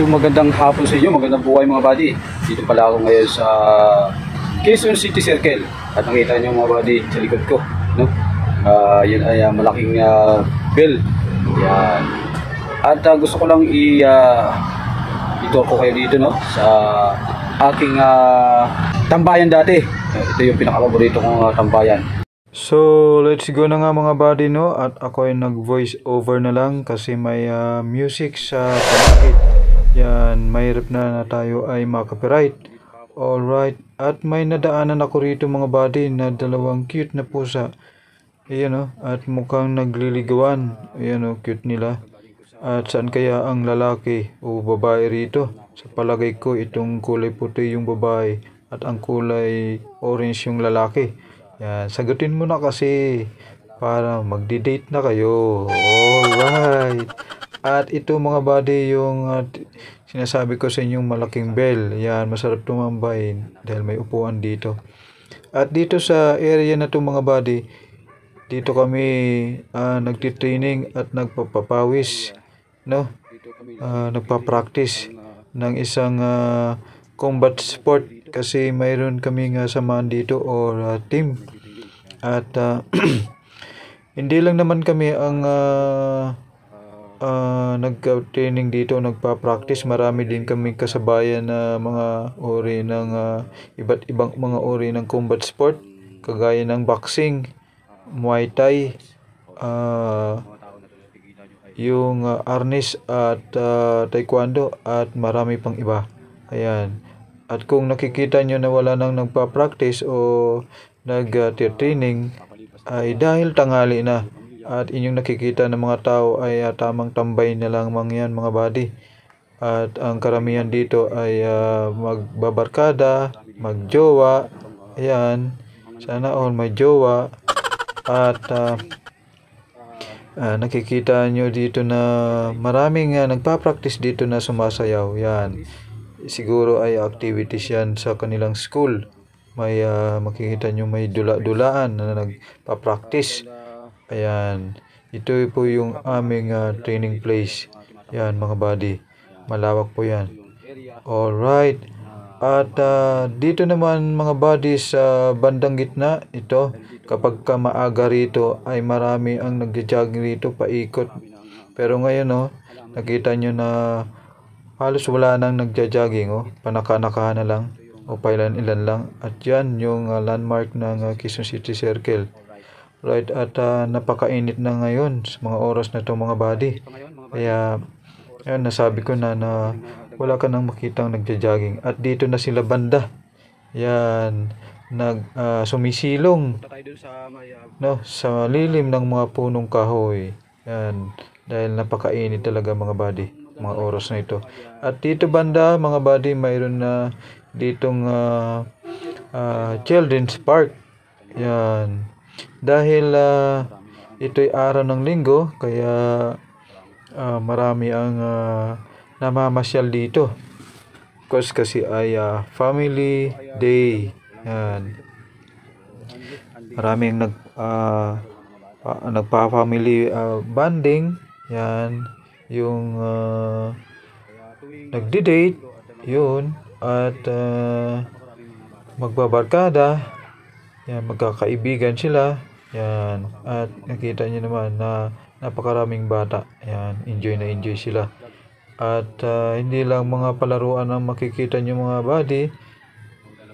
So magandang hapon sa inyo, magandang buhay mga buddy. Dito pala ako ngayon sa Quezon City Circle. At nakita niyo mga buddy sa likod ko, no? Uh, ah, yan ay uh, malaking uh, ah, bell. Yan. At uh, gusto ko lang i uh, ito ko kayo dito no sa aking uh, tambayan dati. Ito yung pinakapaborito kong uh, tambayan. So, let's go na nga mga buddy no at ako ay nag voice over na lang kasi may uh, music sa paligid. Yan, mahirap na na tayo ay makapiright. Alright, at may nadaanan ako rito mga buddy na dalawang cute na pusa. Ayan o, oh, at mukhang nagliligawan. Ayan o, oh, cute nila. At saan kaya ang lalaki o babae rito? Sa palagay ko, itong kulay puti yung babae at ang kulay orange yung lalaki. Yan, sagutin mo na kasi para magdi-date na kayo. Alright. At ito mga buddy yung uh, sinasabi ko sa inyong malaking bell. Yan, masarap tumambay dahil may upuan dito. At dito sa area na to mga buddy, dito kami uh, nagtitraining at nagpapapawis. No? Uh, nagpa-practice ng isang uh, combat sport kasi mayroon kaming uh, samahan dito or uh, team. At uh, hindi lang naman kami ang uh, uh, nagka-training dito, nagpa-practice. Marami din kami kasabayan na mga uri ng uh, iba't ibang mga uri ng combat sport kagaya ng boxing, Muay Thai, uh, yung uh, arnis at uh, taekwondo at marami pang iba. Ayan. At kung nakikita nyo na wala nang nagpa-practice o nag-training, ay dahil tanghali na at inyong nakikita ng mga tao ay uh, tamang tambay na lang mga yan mga body At ang karamihan dito ay uh, magbabarkada, magjowa. Ayan. Sana all may jowa. At uh, uh, nakikita nyo dito na maraming uh, nagpa-practice dito na sumasayaw. Yan. Siguro ay activities yan sa kanilang school. May uh, makikita nyo may dula-dulaan na nagpa-practice Ayan. Ito po yung aming uh, training place. Yan mga buddy. Malawak po yan. Alright. At uh, dito naman mga buddy sa uh, bandang gitna, ito, kapag ka maaga rito ay marami ang nagja-jogging rito paikot. Pero ngayon no. Oh, nakita nyo na halos wala nang nagja-jogging oh, panakanakahan na lang o pailan ilan lang. At yan yung uh, landmark ng uh, Quezon City Circle. Right, at uh, napakainit na ngayon sa mga oras na itong mga body. Kaya, ayun, nasabi ko na na wala ka nang makitang nagja-jogging. At dito na sila banda. Yan, nag uh, sumisilong no, sa lilim ng mga punong kahoy. Yan, dahil napakainit talaga mga body mga oras na ito. At dito banda mga body mayroon na ditong uh, uh, children's park. Yan. Dahil uh, ito'y araw ng linggo, kaya uh, marami ang uh, namamasyal dito. Of course, kasi ay uh, family day. Yan. Maraming nag uh, uh, nagpa-family uh, bonding. Yan. Yung uh, nagdi-date. Yun. At uh, magbabarkada. Yan, hmm. magkakaibigan sila. Yan. At nakita niyo naman na napakaraming bata. Yan, enjoy na enjoy sila. At uh, hindi lang mga palaruan ang makikita niyo mga buddy.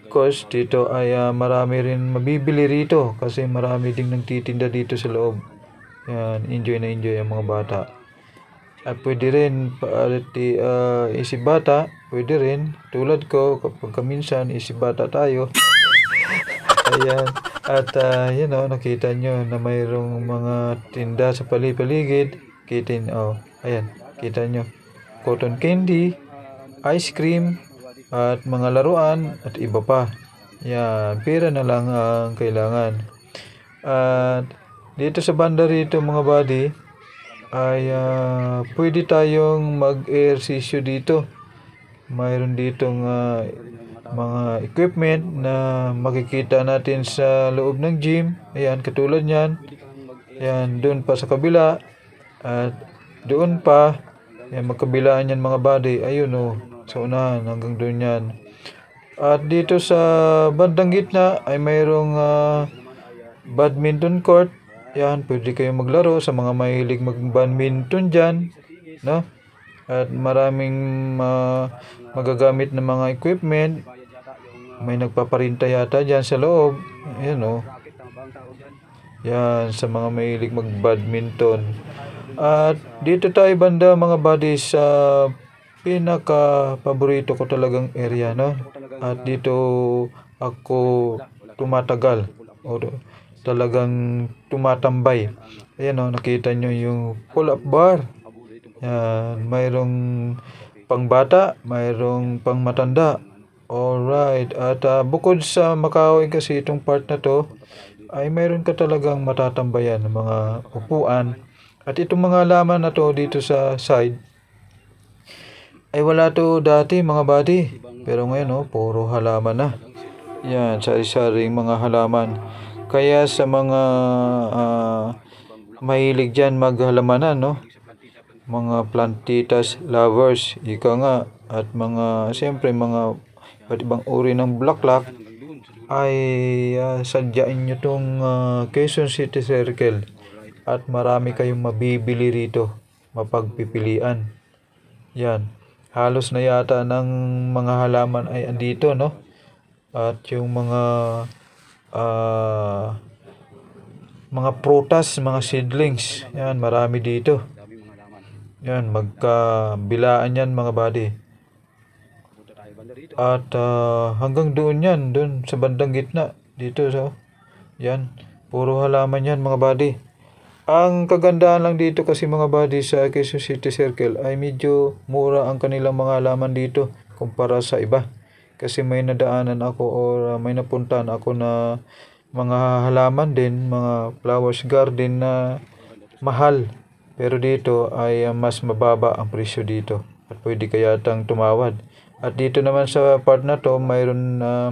Of course, dito ay uh, marami rin mabibili rito kasi marami ding nagtitinda dito sa loob. Yan, enjoy na enjoy ang mga bata. At pwede rin, paalati, uh, isip bata, pwede rin, tulad ko, kapag kaminsan isip bata tayo, Ayan. At uh, ah, you oh, know, nakita nyo na mayroong mga tinda sa palipaligid. Kitin, oh, ayan, kita nyo. Cotton candy, ice cream, at mga laruan, at iba pa. Yan, pera na lang ang kailangan. At dito sa banda rito mga buddy, ay uh, pwede tayong mag-ehersisyo dito. Mayroon ditong uh, mga equipment na makikita natin sa loob ng gym. Ayan, katulad niyan. Ayan, doon pa sa kabila. At doon pa, ayan, magkabilaan yan mga body. Ayun o, oh, sa unahan hanggang doon yan. At dito sa bandang gitna ay mayroong uh, badminton court. Ayan, pwede kayong maglaro sa mga mahilig mag-badminton dyan. No? At maraming uh, magagamit ng mga equipment may nagpaparinta yata dyan sa loob. Ayan o. Oh. Yan, sa mga mahilig mag-badminton. At dito tayo banda mga buddies sa pinaka-paborito ko talagang area, no? At dito ako tumatagal. O, talagang tumatambay. Ayan o, oh, nakita nyo yung pull-up bar. Yan, mayroong pangbata, mayroong pangmatanda, Alright, at uh, bukod sa Makaoy kasi itong part na to, ay mayroon ka talagang matatambayan ng mga upuan. At itong mga laman na to dito sa side, ay wala to dati mga buddy. Pero ngayon, oh, puro halaman na. Yan, sari-saring mga halaman. Kaya sa mga uh, mahilig dyan maghalamanan, no? mga plantitas lovers, ika nga, at mga, siyempre, mga iba't ibang uri ng blacklock ay uh, sadyain nyo tong uh, Quezon City Circle at marami kayong mabibili rito mapagpipilian yan halos na yata ng mga halaman ay andito no at yung mga uh, mga prutas mga seedlings yan marami dito yan magkabilaan yan mga buddy at uh, hanggang doon yan, doon sa bandang gitna, dito sa, yan, puro halaman yan mga body Ang kagandahan lang dito kasi mga body sa Quezon City Circle ay medyo mura ang kanilang mga halaman dito kumpara sa iba. Kasi may nadaanan ako or uh, may napuntan ako na mga halaman din, mga flowers garden na mahal. Pero dito ay ah, mas mababa ang presyo dito at pwede kayatang tumawad. At dito naman sa part na to, mayroon na uh,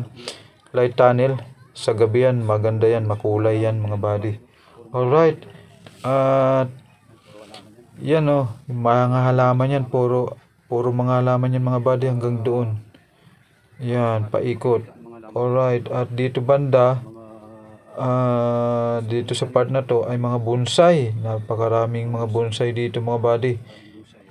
light tunnel. Sa gabi yan, maganda yan, makulay yan mga body. Alright. At uh, yan oh, mga halaman yan, puro, puro mga halaman yan mga body hanggang doon. Yan, paikot. Alright, at dito banda, uh, dito sa part na to ay mga bonsai. Napakaraming mga bonsai dito mga body.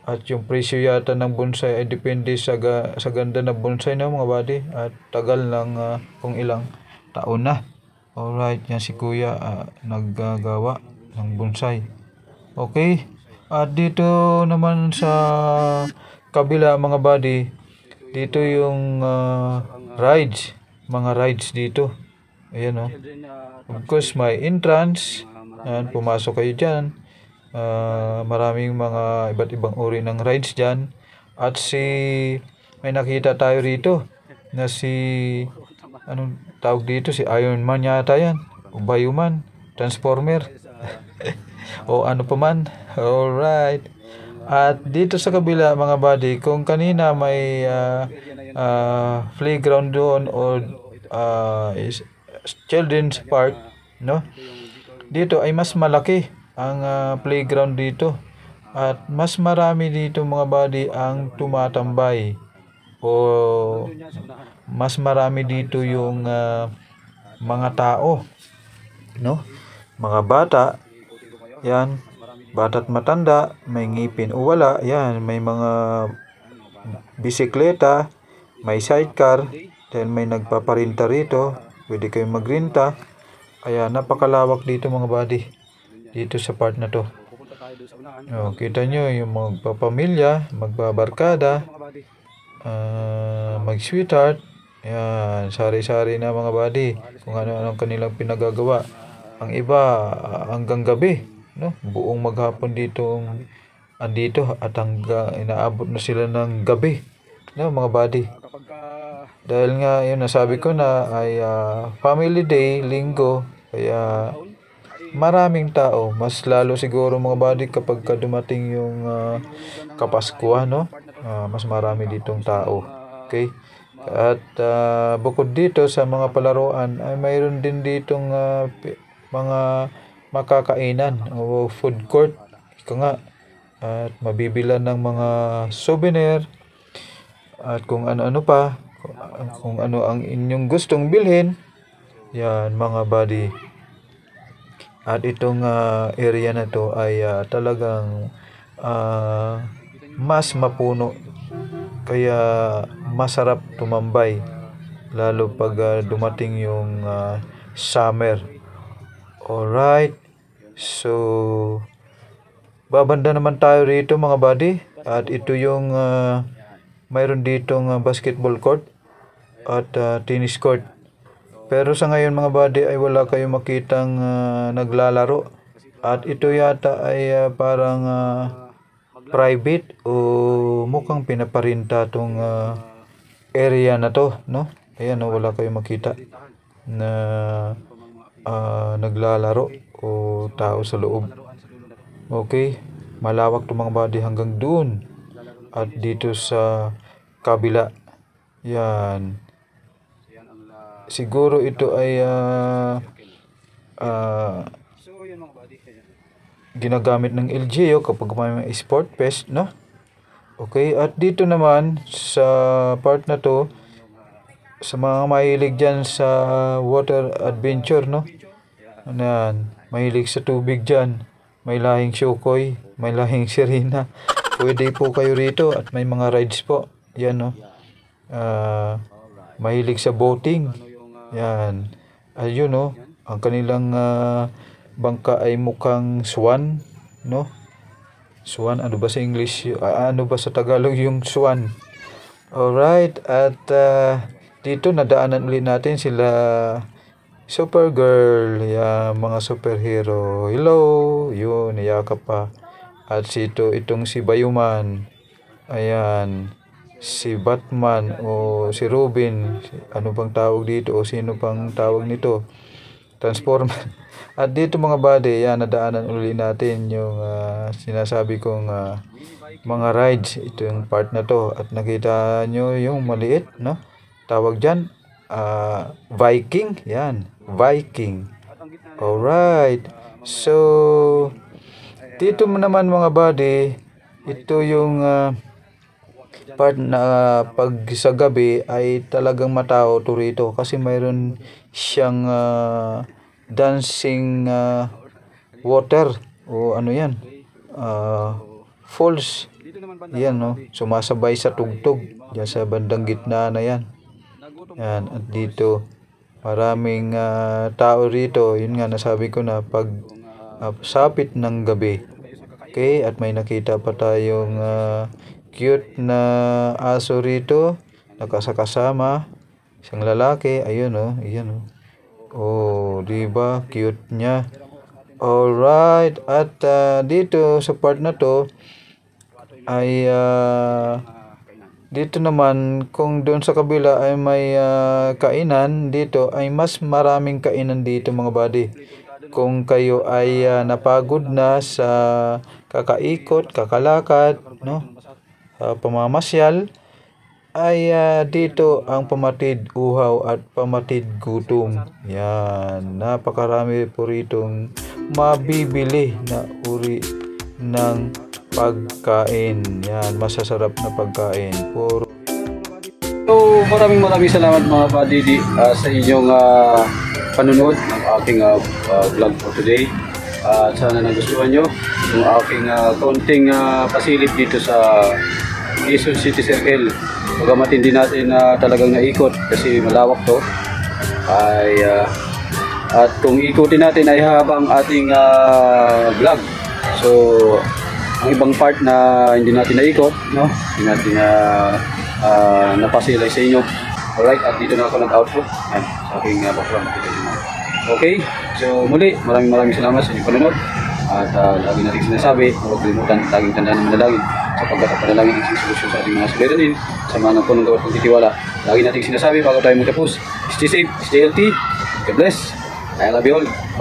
At yung presyo yata ng bonsai ay depende sa, ga, sa ganda ng bonsai na mga buddy at tagal ng uh, kung ilang taon na. Alright, yan si kuya uh, naggagawa ng bonsai. Okay, at dito naman sa kabila mga buddy, dito yung uh, rides, mga rides dito. Ayan o. Oh. Of course, may entrance. Ayan, pumasok kayo dyan. Uh, maraming mga iba't ibang uri ng rides dyan. At si, may nakita tayo rito na si, anong tawag dito, si Iron Man yata yan. O Bayuman, Transformer. o ano pa man. Alright. At dito sa kabila mga buddy, kung kanina may uh, uh, playground doon o uh, is, children's park, no? Dito ay mas malaki ang uh, playground dito at mas marami dito mga body ang tumatambay o mas marami dito yung uh, mga tao no mga bata yan bata't matanda may ngipin o wala yan may mga bisikleta may sidecar then may nagpaparinta rito pwede kayong magrinta ayan napakalawak dito mga body dito sa part na to o, oh, kita nyo yung magpapamilya magbabarkada uh, ah, mag sweetheart yan sari-sari na mga buddy kung ano-ano kanilang pinagagawa ang iba ah, hanggang gabi no buong maghapon dito andito at hanggang inaabot na sila ng gabi no mga buddy ah, dahil nga yun nasabi ko na ay uh, family day linggo kaya maraming tao, mas lalo siguro mga buddy kapag dumating yung uh, Kapaskuhan, no? Uh, mas marami ditong tao. Okay? At uh, bukod dito sa mga palaruan, ay mayroon din ditong uh, mga makakainan o food court. Ito nga, at mabibilan ng mga souvenir at kung ano-ano pa, kung ano ang inyong gustong bilhin. Yan mga buddy. At itong uh, area na to ay uh, talagang uh, mas mapuno kaya masarap tumambay lalo pag uh, dumating yung uh, summer. Alright. So babanda naman tayo rito mga buddy at ito yung uh, mayroon ditong uh, basketball court at uh, tennis court pero sa ngayon mga buddy ay wala kayong makitang uh, naglalaro. At ito yata ay uh, parang uh, private o mukhang pinaparinta tong uh, area na to, no? Ayan, no, wala kayong makita na uh, naglalaro o tao sa loob. Okay, malawak to mga buddy hanggang doon. At dito sa kabila. Yan siguro ito ay uh, uh, ginagamit ng LGO oh, kapag may sport fest no okay at dito naman sa part na to sa mga mahilig dyan sa water adventure no Ayan, ano mahilig sa tubig dyan may lahing syokoy may lahing sirena pwede po kayo rito at may mga rides po yan no uh, mahilig sa boating yan. Ayun, ah, no? Ang kanilang uh, bangka ay mukhang swan, no? Swan, ano ba sa English? Uh, ano ba sa Tagalog yung swan? Alright, at uh, dito nadaanan ulit natin sila Supergirl, yung mga superhero. Hello, yun, niyakap pa. At sito, itong si Bayuman. Ayan si Batman o si Robin, ano bang tawag dito o sino pang tawag nito, Transformer. At dito mga buddy, yan, nadaanan uli natin yung uh, sinasabi kong uh, mga rides. Ito yung part na to. At nakita nyo yung maliit, no? Tawag dyan, uh, Viking. Yan, Viking. Alright. So, dito mo naman mga buddy, ito yung... Uh, part na pag sa gabi ay talagang matao to rito kasi mayroon siyang uh, dancing uh, water o ano yan uh, falls yan no sumasabay sa tugtog diyan sa bandang gitna na yan yan at dito maraming uh, tao rito yun nga nasabi ko na pag uh, sapit ng gabi okay at may nakita pa tayong uh, cute na aso rito. Nakasakasama. Isang lalaki. Ayun oh. Ayan oh. Oh, diba? ba? Cute niya. Alright. At uh, dito sa part na to ay uh, dito naman kung doon sa kabila ay may uh, kainan dito ay mas maraming kainan dito mga buddy kung kayo ay uh, napagod na sa kakaikot, kakalakad, no? uh, pamamasyal ay uh, dito ang pamatid uhaw at pamatid gutom. Yan, napakarami po ritong mabibili na uri ng pagkain. Yan, masasarap na pagkain. Puro So, maraming maraming salamat mga padidi uh, ah, sa inyong uh, panunood ng aking uh, uh, vlog for today uh, sana nagustuhan nyo yung aking uh, konting uh, pasilip dito sa Quezon City Circle pagamat hindi natin uh, talagang naikot kasi malawak to ay uh, at kung ikutin natin ay habang ating uh, vlog so ang ibang part na hindi natin naikot no? hindi natin uh, uh, napasilay sa inyo alright at dito na ako nag-outro sa aking uh, background Okay? So muli, maraming maraming salamat sa inyong panunod. At uh, lagi natin sinasabi, huwag kalimutan, laging tandaan ng manalangin. Sapagkat ang panalangin ang solusyon sa ating mga suliranin, sa mga nagpunong dapat ng titiwala. Lagi natin sinasabi bago tayo magtapos, stay safe, stay healthy, God bless, I love you all.